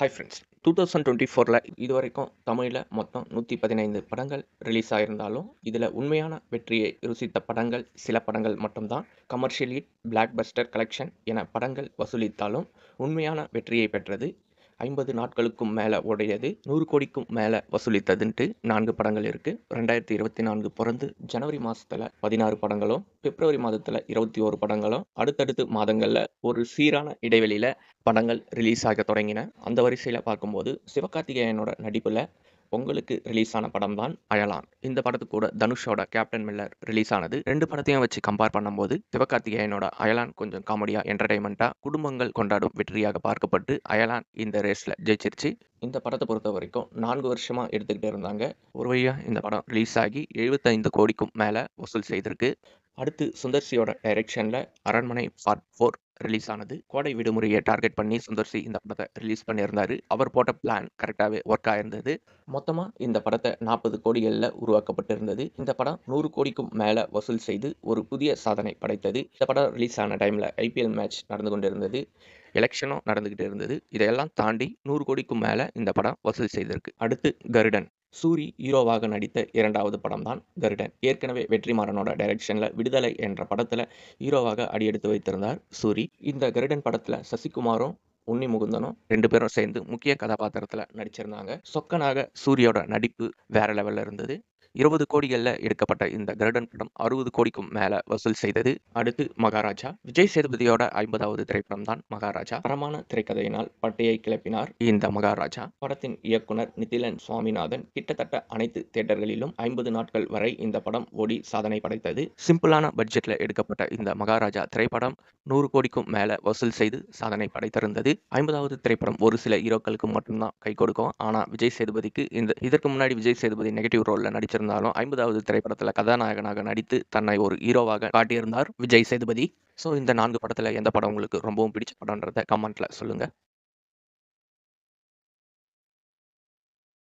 hi friends two thousand twenty ஃபோரில் இது வரைக்கும் தமிழில் மொத்தம் நூற்றி பதினைந்து படங்கள் ரிலீஸ் ஆகியிருந்தாலும் இதில் உண்மையான வெற்றியை ருசித்த படங்கள் சில படங்கள் மட்டும்தான் commercial hit blockbuster collection என படங்கள் வசூலித்தாலும் உண்மையான வெற்றியை பெற்றது ஐம்பது நாட்களுக்கும் மேலே உடையது நூறு கோடிக்கும் மேலே வசூலித்ததுன்ட்டு நான்கு படங்கள் இருக்குது ரெண்டாயிரத்தி இருபத்தி நான்கு பிறந்து ஜனவரி மாதத்தில் பதினாறு படங்களும் பிப்ரவரி மாதத்தில் இருபத்தி ஓரு படங்களும் அடுத்தடுத்து மாதங்களில் ஒரு சீரான இடைவெளியில் படங்கள் ரிலீஸ் ஆக தொடங்கின அந்த வரிசையில் பார்க்கும்போது சிவகார்த்திகேயனோட நடிப்பில் பொங்கலுக்கு ரிலீஸ் ஆன படம் தான் அழலாம் இந்த படத்து கூட தனுஷோட கேப்டன் மில்லர் ரிலீஸ் ஆனது ரெண்டு படத்தையும் வச்சு கம்பேர் பண்ணும்போது சிவகார்த்திகேயனோட அயலான் கொஞ்சம் காமெடியா என்டர்டைன்மெண்ட்டா குடும்பங்கள் கொண்டாடும் வெற்றியாக பார்க்கப்பட்டு அயலான் இந்த ரேஸ்ல ஜெயிச்சிருச்சு இந்த படத்தை பொறுத்த வரைக்கும் நான்கு வருஷமா எடுத்துக்கிட்டு இருந்தாங்க ஒரு வழியா இந்த படம் ரிலீஸ் ஆகி எழுபத்தைந்து கோடிக்கும் மேல வசூல் செய்திருக்கு அடுத்து சுந்தர்சியோட டைரக்ஷனில் அரண்மனை பார்ட் ஃபோர் ரிலீஸ் ஆனது கோடை விடுமுறையை டார்கெட் பண்ணி சுந்தர் சி இந்த படத்தை ரிலீஸ் பண்ணியிருந்தாரு அவர் போட்ட பிளான் கரெக்டாகவே ஒர்க் ஆயிருந்தது மொத்தமாக இந்த படத்தை நாற்பது கோடிகளில் உருவாக்கப்பட்டிருந்தது இந்த படம் நூறு கோடிக்கும் மேலே வசூல் செய்து ஒரு புதிய சாதனை படைத்தது இந்த படம் ரிலீஸ் ஆன டைமில் ஐபிஎல் மேட்ச் நடந்து கொண்டிருந்தது எலெக்ஷனும் நடந்துக்கிட்டு இருந்தது இதையெல்லாம் தாண்டி நூறு கோடிக்கும் மேலே இந்த படம் வசூல் செய்திருக்கு அடுத்து கருடன் சூரி ஹீரோவாக நடித்த இரண்டாவது படம் தான் கருடன் ஏற்கனவே வெற்றிமாறனோட டைரக்ஷனில் விடுதலை என்ற படத்தில் ஹீரோவாக அடியெடுத்து வைத்திருந்தார் சூரி இந்த கருடன் படத்தில் சசிகுமாரும் உன்னி முகுந்தனும் ரெண்டு பேரும் சேர்ந்து முக்கிய கதாபாத்திரத்தில் நடிச்சிருந்தாங்க சொக்கனாக சூரியோட நடிப்பு வேற லெவலில் இருந்தது இருபது கோடிகளில் எடுக்கப்பட்ட இந்த கருடன் படம் அறுபது கோடிக்கும் மேல வசூல் செய்தது அடுத்து மகாராஜா விஜய் சேதுபதியோட ஐம்பதாவது திரைப்படம் தான் மகாராஜா தரமான திரைக்கதையினால் பட்டையை கிளப்பினார் இந்த மகாராஜா படத்தின் இயக்குனர் நிதிலன் சுவாமிநாதன் கிட்டத்தட்ட அனைத்து தியேட்டர்களிலும் ஐம்பது நாட்கள் வரை இந்த படம் ஓடி சாதனை படைத்தது சிம்பிளான பட்ஜெட்ல எடுக்கப்பட்ட இந்த மகாராஜா திரைப்படம் நூறு கோடிக்கும் மேல வசூல் செய்து சாதனை படைத்திருந்தது ஐம்பதாவது திரைப்படம் ஒரு சில ஹீரோக்களுக்கு மட்டும்தான் கை கொடுக்கும் ஆனா விஜய் சேதுபதிக்கு இந்த இதற்கு முன்னாடி விஜய் சேதுபதி நெகட்டிவ் ரோல்ல நடிச்சிருந்த நடித்திருந்தாலும் ஐம்பதாவது திரைப்படத்தில் கதாநாயகனாக நடித்து தன்னை ஒரு ஹீரோவாக காட்டியிருந்தார் விஜய் சேதுபதி ஸோ இந்த நான்கு படத்தில் எந்த படம் உங்களுக்கு ரொம்பவும் பிடிச்ச படம்ன்றத கமெண்ட்டில் சொல்லுங்கள்